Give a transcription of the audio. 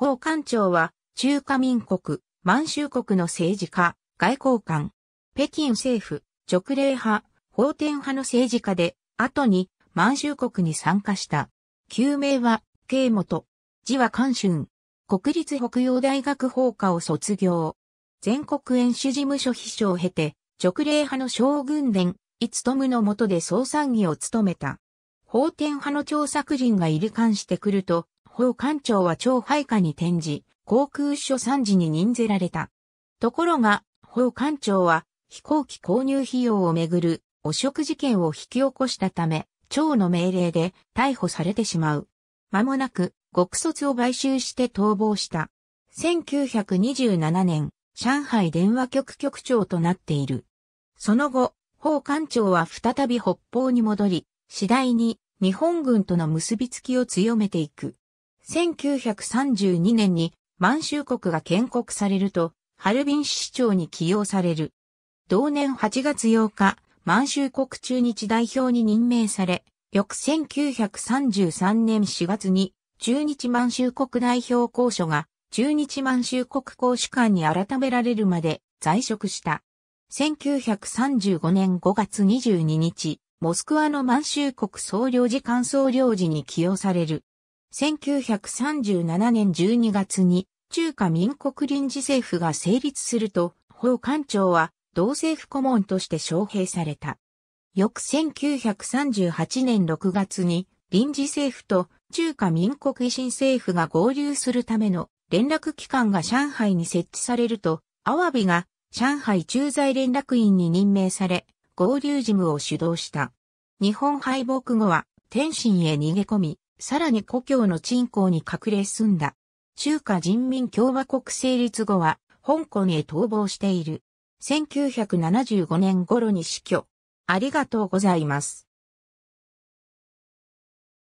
法官庁は、中華民国、満州国の政治家、外交官、北京政府、直令派、法典派の政治家で、後に満州国に参加した。旧名は、慶元、字は関春、国立北洋大学法科を卒業。全国演習事務所秘書を経て、直令派の将軍伝、いつとむの下で総参議を務めた。法典派の張作人が入り関してくると、法官庁は超配下に転じ、航空所参事に任ぜられた。ところが、法官庁は飛行機購入費用をめぐる汚職事件を引き起こしたため、長の命令で逮捕されてしまう。間もなく、極卒を買収して逃亡した。1927年、上海電話局局長となっている。その後、法官庁は再び北方に戻り、次第に日本軍との結びつきを強めていく。1932年に満州国が建国されると、ハルビン市長に起用される。同年8月8日、満州国中日代表に任命され、翌1933年4月に中日満州国代表公所が中日満州国公主官に改められるまで在職した。1935年5月22日、モスクワの満州国総領事官総領事に起用される。1937年12月に中華民国臨時政府が成立すると、法官庁は同政府顧問として招聘された。翌1938年6月に臨時政府と中華民国維新政府が合流するための連絡機関が上海に設置されると、アワビが上海駐在連絡員に任命され、合流事務を主導した。日本敗北後は天津へ逃げ込み、さらに故郷の鎮港に隠れ住んだ。中華人民共和国成立後は、香港へ逃亡している。1975年頃に死去。ありがとうございます。